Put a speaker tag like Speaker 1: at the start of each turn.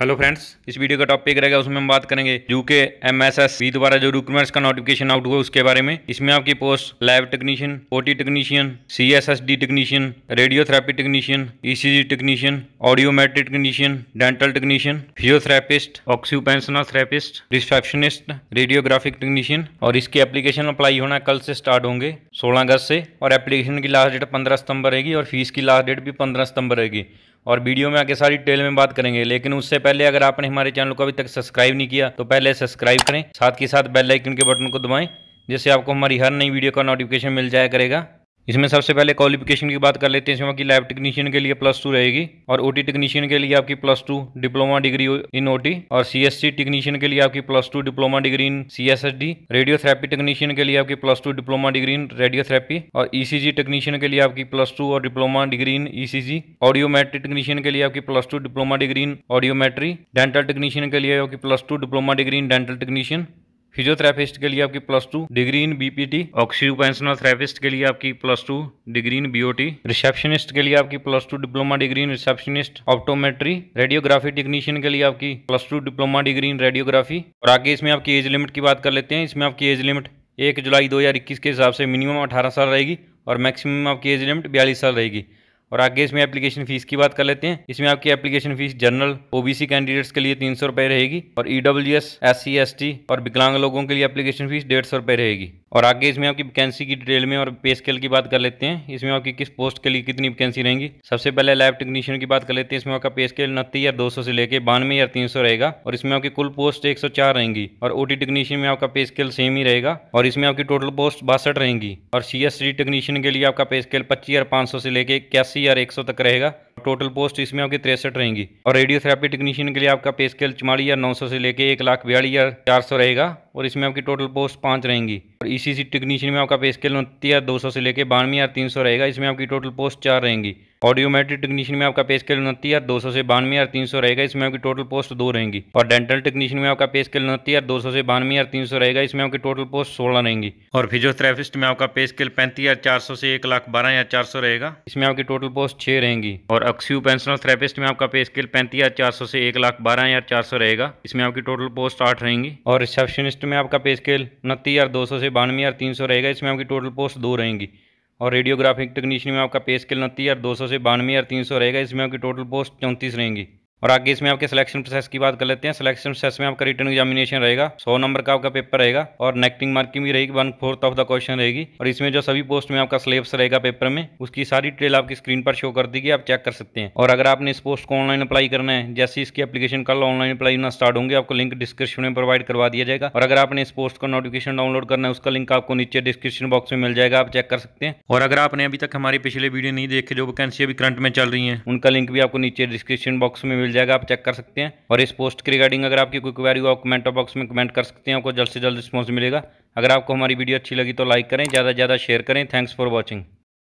Speaker 1: hello friends इस video का topic रहेगा उसमें हम बात करेंगे यूके के एम एस एस बी द्वारा जो रिक्रूटमेंट्स का नोटिफिकेशन आउट हुआ उसके बारे में इसमें आपकी post lab technician OT technician C S S D technician radiotherapy technician ECG technician audiometric technician dental technician physiotherapist occupational therapist receptionist radiographic technician और इसकी एप्लीकेशन अप्लाई होना कल से स्टार्ट होंगे सोलह अगस्त से और एप्लीकेशन की लास्ट डेट पंद्रह सितंबर रहेगी और फीस की लास्ट डेट भी पंद्रह सितंबर रहेगी और वीडियो में आगे सारी डिटेल में बात करेंगे लेकिन उससे पहले अगर आपने हमारे चैनल को अभी तक सब्सक्राइब नहीं किया तो पहले सब्सक्राइब करें साथ ही साथ बेल आइकन के बटन को दबाएं जिससे आपको हमारी हर नई वीडियो का नोटिफिकेशन मिल जाया करेगा इसमें सबसे पहले क्वालिफिकेशन की बात कर लेते हैं इसमें की लैब टेक्नीशियन के लिए प्लस टू रहेगी और ओटी टेक्नीशियन के लिए आपकी plus two diploma degree in OT और सीएससी टेक्नीशियन के लिए आपकी plus two diploma degree in CSSD radiotherapy technician के लिए आपकी plus two diploma degree in radiotherapy और ईसीजी e टेक्नीशियन के लिए आपकी प्लस टू और diploma degree in ECG audiometry technician के लिए आपकी plus two diploma degree in audiometry dental technician के लिए आपकी plus two diploma degree in dental technician physiotherapist के लिए आपकी plus two degree in BPT occupational therapist के लिए आपकी plus two degree in BOT receptionist के लिए आपकी plus two diploma degree in receptionist optometry radiography technician के लिए आपकी plus two diploma degree in radiography और आगे इसमें आपकी एज लिमिट की बात कर लेते हैं इसमें आपकी एज लिमिट एक जुलाई दो के हिसाब से मिनिमम अठारह साल रहेगी और मैक्सिमम आपकी एज लिमिट बयालीस साल रहेगी और आगे इसमें एप्लीकेशन फीस की बात कर लेते हैं इसमें आपकी application fees general OBC candidates के लिए तीन सौ रुपए रहेगी और EW S S C S T और विकलांग लोगों के लिए एप्लीकेशन फीस डेढ़ सौ रुपए रहेगी और आगे इसमें आपकी वैकेंसी की डिटेल में और पे स्केल की बात कर लेते हैं इसमें आपकी किस पोस्ट के लिए कितनी वैकेंसी रहेंगी सबसे पहले लैब टेक्नीशियन की बात कर लेते हैं इसमें आपका पे स्केल उनतीस हज़ार दो सौ से लेकर बानवे हज़ार तीन सौ रहेगा और इसमें आपकी कुल पोस्ट एक सौ चार रहेंगी और ओटी टेक्नीशियन में आपका पे स्केल सेम ही रहेगा और इसमें आपकी टोटल पोस्ट बासठ रहेंगी और सी एस टेक्नीशियन के लिए आपका पे स्केल पच्चीस हज़ार पाँच सौ से लेकर इक्यासी हज़ार एक सौ तक रहेगा टोटल पोस्ट इसमें आपकी तिरसठ रहेंगी और रेडियोथेरापी टेक्नीशियन के लिए आपका पे स्केल चुमाली या नौ से लेके एक लाख बयालीस या चार सौ रहेगा और इसमें आपकी टोटल पोस्ट पाँच रहेंगी और ई e टेक्नीशियन में आपका पे स्केल उनतीस या दो से लेके बानवे या तीन सौ रहेगा इसमें आपकी टोटल पोस्ट चार रहेंगी ऑडियोमेट्रिक टेक्नीशियन में आपका पे स्केल उन्नती हज़ार दो सौ से बानवे हज़ार तीन सौ रहेगा इसमें आपकी टोटल पोस्ट दो रहेंगी और डेंटल टेक्नीशियन में आपका पे स्केल उन्नती हज़ार दो सौ से बानवे हज़ार तीन सौ रहेगा इसमें आपकी टोटल पोस्ट सोलह रहेंगी और फिजियोथेरेपिस्ट में आपका पे स्केल पैंतीस हज़ार चार सौ से एक लाख बारह हज़ार चार सौ रहेगा इसमें आपकी टोटल पोस्ट छः रहेंगी और अक्सू पेंशनल थेरेपिस्ट में आपका पे स्केल पैंतीस हज़ार चार सौ से एक लाख बारह हज़ार चार सौ रहेगा इसमें आपकी टोटल पोस्ट आठ रहेंगी और रिसेप्शनिस्ट में आपका पे स्केल उनतीस हज़ार दो सौ से बानवे हज़ार तीन सौ रहेगा इसमें आपकी टोटल पोस्ट दो रहेंगी और रेडियोग्राफिक टेक्नीशियन में आपका पे स्केल उनतीस और दो सौ से बानवे और तीन सौ रहेगा इसमें आपकी टोटल पोस्ट चौंतीस रहेंगी और आगे इसमें आपके सिलेक्शन प्रोसेस की बात कर लेते हैं सिलेक्शन प्रोसेस में आपका रिटर्न एग्जामिनेशन रहेगा सौ नंबर का आपका पेपर रहेगा और नेक्टिंग मार्किंग भी रहेगी one fourth of the question रहेगी और इसमें जो सभी पोस्ट में आपका सिलेबस रहेगा पेपर में उसकी सारी डिटेल आपकी स्क्रीन पर शो कर देगी आप चेक कर सकते हैं और अगर आपने इस पोस्ट को ऑनलाइन अप्लाई करना है जैसे इसकी एप्लीकेशन कल ऑनलाइन अप्लाई होना स्टार्ट होंगे आपको लिंक डिस्क्रिप्शन में प्रोवाइड करवा दिया जाएगा और अगर आपने इस पोस्ट का नोटिफिकेशन डाउनलोड करना है उसका लिंक आपको नीचे डिस्क्रिप्शन बॉक्स में मिल जाएगा आप चेक कर सकते हैं और अगर आपने अभी तक हमारे पिछले वीडियो नहीं देखे जो वैकेंसी अभी करंट में चल रही है उनका लिंक भी आपको नीचे डिस्क्रिप्शन बॉक्स में मिल जाएगा आप चेक कर सकते हैं और इस पोस्ट के रिगार्डिंग अगर आपकी कोई क्वेरी हो आप कमेंट बॉक्स में कमेंट कर सकते हैं आपको जल्द से जल्द रिस्पॉन्स मिलेगा अगर आपको हमारी वीडियो अच्छी लगी तो लाइक करें ज़्यादा से ज़्यादा शेयर करें थैंक्स फॉर वॉचिंग